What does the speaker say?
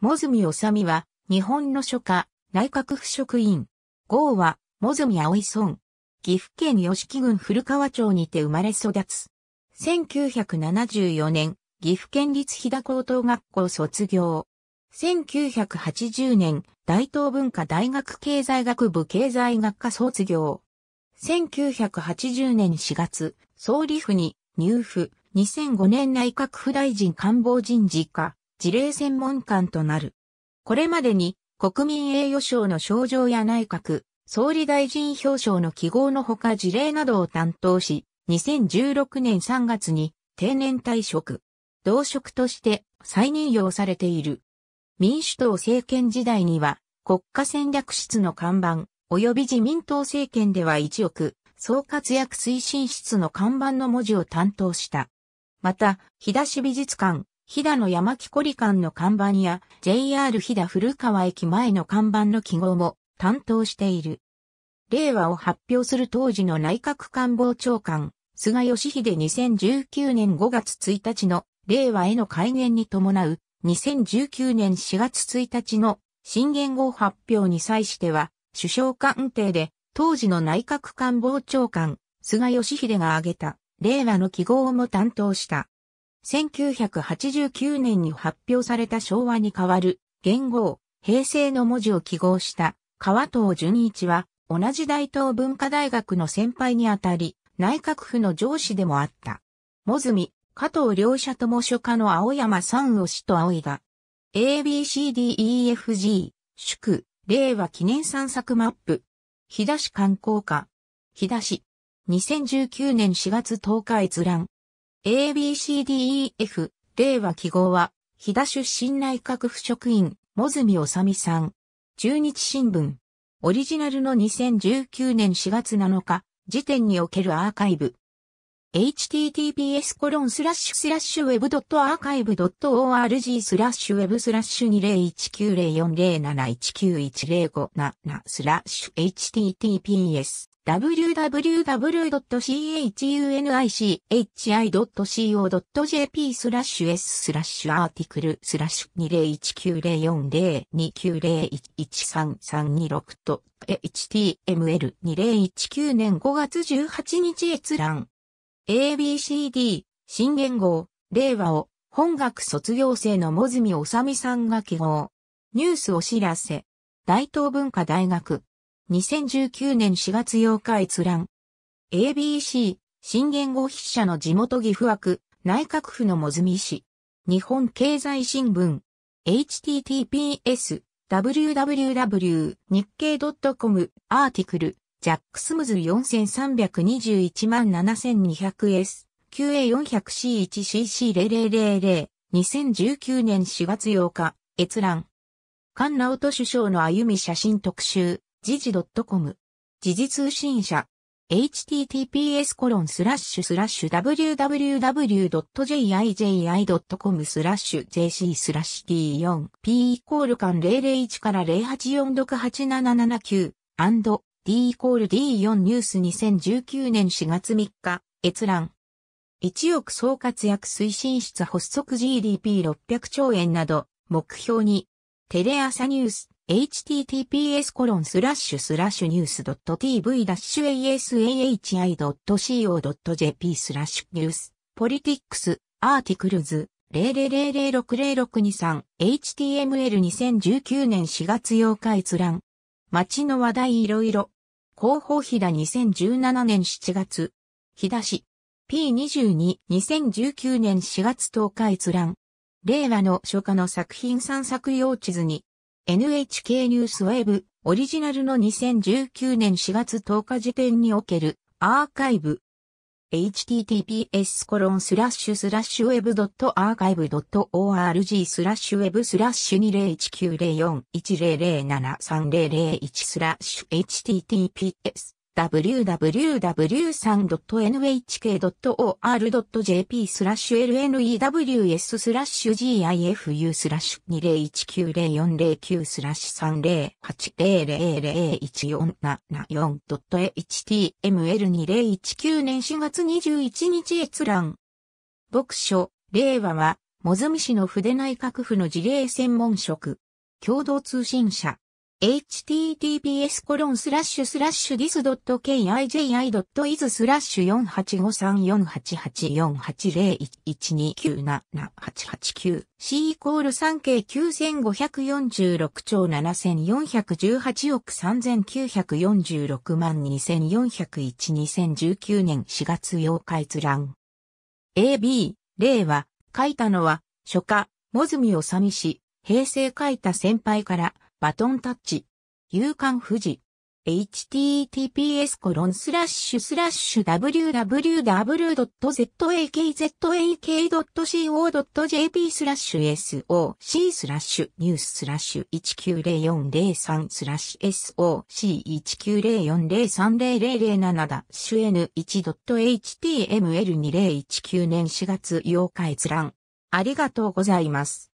もずみおさみは、日本の書家、内閣府職員。号は、もずみあおい村。岐阜県吉木郡古川町にて生まれ育つ。1974年、岐阜県立飛騨高等学校卒業。1980年、大東文化大学経済学部経済学科卒業。1980年4月、総理府に入府、2005年内閣府大臣官房人事課。事例専門官となる。これまでに国民栄誉賞の賞状や内閣、総理大臣表彰の記号のほか事例などを担当し、2016年3月に定年退職。同職として再任用されている。民主党政権時代には国家戦略室の看板、及び自民党政権では1億、総活躍推進室の看板の文字を担当した。また、日田市美術館、飛騨の山木こり館の看板や JR 飛騨古川駅前の看板の記号も担当している。令和を発表する当時の内閣官房長官、菅義偉2019年5月1日の令和への改元に伴う2019年4月1日の新元号発表に際しては、首相官邸で当時の内閣官房長官、菅義偉が挙げた令和の記号も担当した。1989年に発表された昭和に代わる元号、平成の文字を記号した川藤淳一は同じ大東文化大学の先輩にあたり内閣府の上司でもあった。もずみ、加藤両者とも書家の青山三を氏と葵が ABCDEFG 祝令和記念散策マップ日田市観光課日田市2019年4月10日閲覧 ABCDEF、令和記号は、日田出身内閣府職員、もずみおさみさん。中日新聞。オリジナルの2019年4月7日、時点におけるアーカイブ。https コロンスラッシュスラッシュウェブドットアーカイブドット org スラッシュウェブスラッシュ20190407191057スラッシュ https www.chunichi.co.jp スラッシュ s スラッシュアーティクルスラッシュ2019040290113326と html 2019年5月18日閲覧 ABCD 新元号令和を本学卒業生のもずみおさみさんが記号ニュースお知らせ大東文化大学2019年4月8日閲覧。ABC、新言語筆者の地元岐阜枠、内閣府のもずみ市。日本経済新聞。https, www, 日経 .com, アーティクル、ジャックスムズ 43217200S、QA400C1CC0000、2019年4月8日、閲覧。菅直人首相の歩み写真特集。時事 .com 時事通信社 https コロンスラッシュスラッシュ www.jiji.com スラッシュ jc スラッシュ t4p イコール間001から084687779 d イコール d4 ニュース2019年4月3日閲覧1億総活躍推進室発足 GDP600 兆円など目標にテレ朝ニュース https コロンスラッシュスラッシュニュース .tv-asahi.co.jp スラッシュニュースポリティックスアーティクルズ00006023 6 HTML 2019年4月8日閲覧街の話題いろいろ広報飛騨2017年7月飛騨市 P22 2019年4月10日閲覧令和の初夏の作品散策用地図に NHK ニュースウェブオリジナルの2019年4月10日時点におけるアーカイブ https w e b a r c h i v e org w e b 20190410073001 https www.nhk.or.jp スラッシュ LNEWS スラッシュ GIFU スラッシュ20190409スラッシュ 3080014774.html2019 年4月21日閲覧。牧書、令和は、もずみ市の筆内閣府の事例専門職。共同通信社。https コロンスラッシュスラッシュ dis.kiji.is スラッシュ48534884801297889 C イコール 3K9546 兆7418億3946万24012019年4月8日閲覧 AB 例は書いたのは初夏、もずみをさみし、平成書いた先輩からバトンタッチ、勇敢富士。https コロンスラッシュスラッシュ www.zakzak.co.jp スラッシュ soc スラッシュニューススラッシュ190403スラッシュ soc1904030007 ダッシュ n1.html2019 年4月8日閲覧。ありがとうございます。